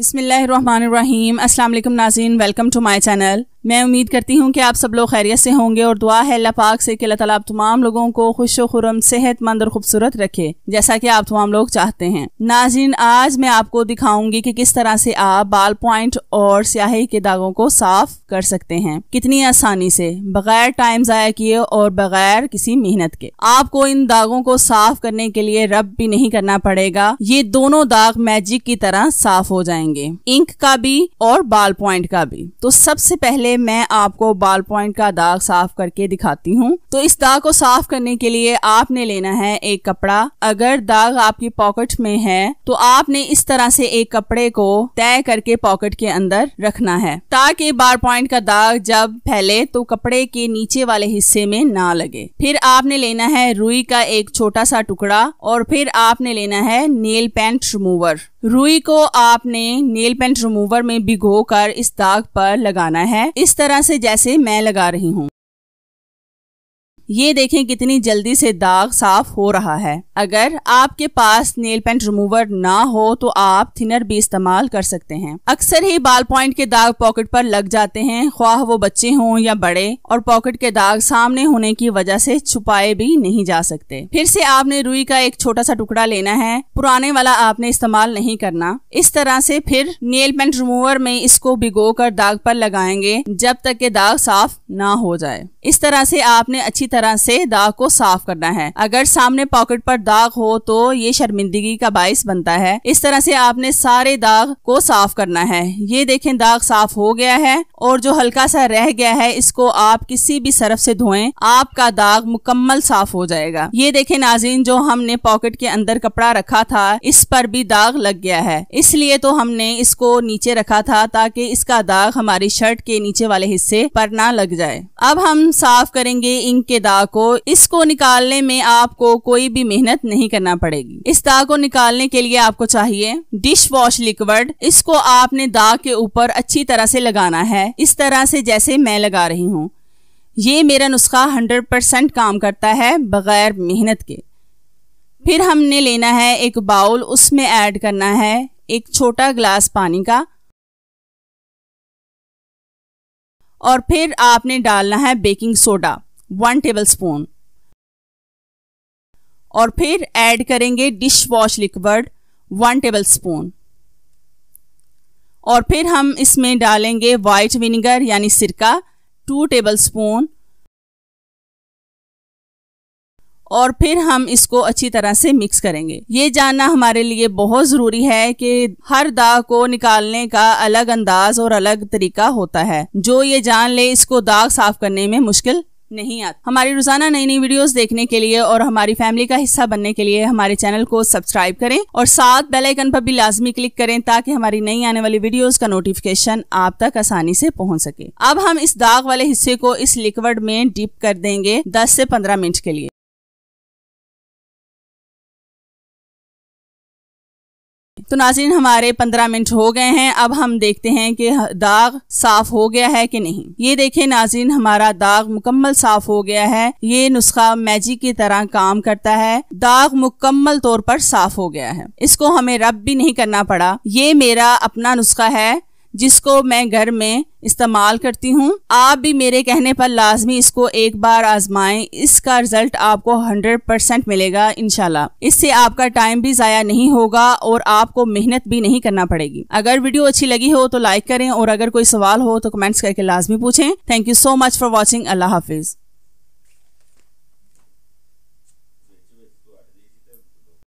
बिसमीम अल्लाम नाजीन वेलकम टू माई चैनल मैं उम्मीद करती हूँ कि आप सब लोग खैरियत से होंगे और दुआ है अल्लाह पाक से कि अल्लाह ताला आप तमाम लोगों को खुश खुरम सेहतमंद और खूबसूरत रखे जैसा कि आप तमाम लोग चाहते हैं नाजिन आज मैं आपको दिखाऊंगी कि किस तरह से आप बाल पॉइंट और स्याही के दागों को साफ कर सकते हैं कितनी आसानी से बगैर टाइम ज़ाया किए और बगैर किसी मेहनत के आपको इन दागों को साफ करने के लिए रब भी नहीं करना पड़ेगा ये दोनों दाग मैजिक की तरह साफ हो जाएंगे इंक का भी और बाल पॉइंट का भी तो सबसे पहले पहले मैं आपको बाल पॉइंट का दाग साफ करके दिखाती हूँ तो इस दाग को साफ करने के लिए आपने लेना है एक कपड़ा अगर दाग आपकी पॉकेट में है तो आपने इस तरह से एक कपड़े को तय करके पॉकेट के अंदर रखना है ताकि बाल पॉइंट का दाग जब फैले तो कपड़े के नीचे वाले हिस्से में ना लगे फिर आपने लेना है रुई का एक छोटा सा टुकड़ा और फिर आपने लेना है नेल पेंट रिमूवर रुई को आपने नेल पेंट रिमूवर में भिगो कर इस दाग पर लगाना है इस तरह से जैसे मैं लगा रही हूँ ये देखें कितनी जल्दी से दाग साफ हो रहा है अगर आपके पास नेल पेंट रिमूवर ना हो तो आप थिनर भी इस्तेमाल कर सकते हैं अक्सर ही बाल पॉइंट के दाग पॉकेट पर लग जाते हैं ख्वाह वो बच्चे हों या बड़े और पॉकेट के दाग सामने होने की वजह से छुपाए भी नहीं जा सकते फिर से आपने रुई का एक छोटा सा टुकड़ा लेना है पुराने वाला आपने इस्तेमाल नहीं करना इस तरह से फिर नेल पेंट रिमूवर में इसको भिगो कर दाग पर लगाएंगे जब तक के दाग साफ ना हो जाए इस तरह से आपने अच्छी तरह तरह से दाग को साफ करना है अगर सामने पॉकेट पर दाग हो तो ये शर्मिंदगी का बायस बनता है इस तरह से आपने सारे दाग को साफ करना है ये देखें दाग साफ हो गया है और जो हल्का सा रह गया है इसको आप किसी भी सरफ से धोएं आपका दाग मुकम्मल साफ हो जाएगा ये देखें नाजीन जो हमने पॉकेट के अंदर कपड़ा रखा था इस पर भी दाग लग गया है इसलिए तो हमने इसको नीचे रखा था ताकि इसका दाग हमारी शर्ट के नीचे वाले हिस्से पर ना लग जाए अब हम साफ करेंगे इंक के दाग को इसको निकालने में आपको कोई भी मेहनत नहीं करना पड़ेगी इस दाग को निकालने के लिए आपको चाहिए डिश वॉश लिक्विड इसको आपने दाग के ऊपर अच्छी तरह से लगाना है इस तरह से जैसे मैं लगा रही हूँ ये मेरा नुस्खा परसेंट काम करता है बग़ैर मेहनत के फिर हमने लेना है एक बाउल उसमें ऐड करना है एक छोटा ग्लास पानी का और फिर आपने डालना है baking soda one tablespoon और फिर ऐड करेंगे dish wash liquid one tablespoon और फिर हम इसमें डालेंगे वाइट विनेगर यानी सिरका टू टेबल स्पून और फिर हम इसको अच्छी तरह से मिक्स करेंगे ये जानना हमारे लिए बहुत ज़रूरी है कि हर दाग को निकालने का अलग अंदाज और अलग तरीका होता है जो ये जान ले इसको दाग साफ करने में मुश्किल नहीं आता हमारी रोजाना नई नई वीडियोस देखने के लिए और हमारी फैमिली का हिस्सा बनने के लिए हमारे चैनल को सब्सक्राइब करें और साथ बेल आइकन पर भी लाजमी क्लिक करें ताकि हमारी नई आने वाली वीडियोस का नोटिफिकेशन आप तक आसानी से पहुंच सके अब हम इस दाग वाले हिस्से को इस लिक्विड में डिप कर देंगे दस से पंद्रह मिनट के लिए तो नाजिन हमारे पंद्रह मिनट हो गए हैं अब हम देखते हैं कि दाग साफ हो गया है कि नहीं ये देखे नाजिन हमारा दाग मुकम्मल साफ हो गया है ये नुस्खा मैजिक की तरह काम करता है दाग मुकम्मल तौर पर साफ हो गया है इसको हमें रब भी नहीं करना पड़ा ये मेरा अपना नुस्खा है जिसको मैं घर में इस्तेमाल करती हूँ आप भी मेरे कहने पर लाजमी इसको एक बार आजमाएं इसका रिजल्ट आपको 100 परसेंट मिलेगा इनशाला इससे आपका टाइम भी ज़ाया नहीं होगा और आपको मेहनत भी नहीं करना पड़ेगी अगर वीडियो अच्छी लगी हो तो लाइक करें और अगर कोई सवाल हो तो कमेंट्स करके लाजमी पूछें thank you so much for watching अल्लाह हाफिज़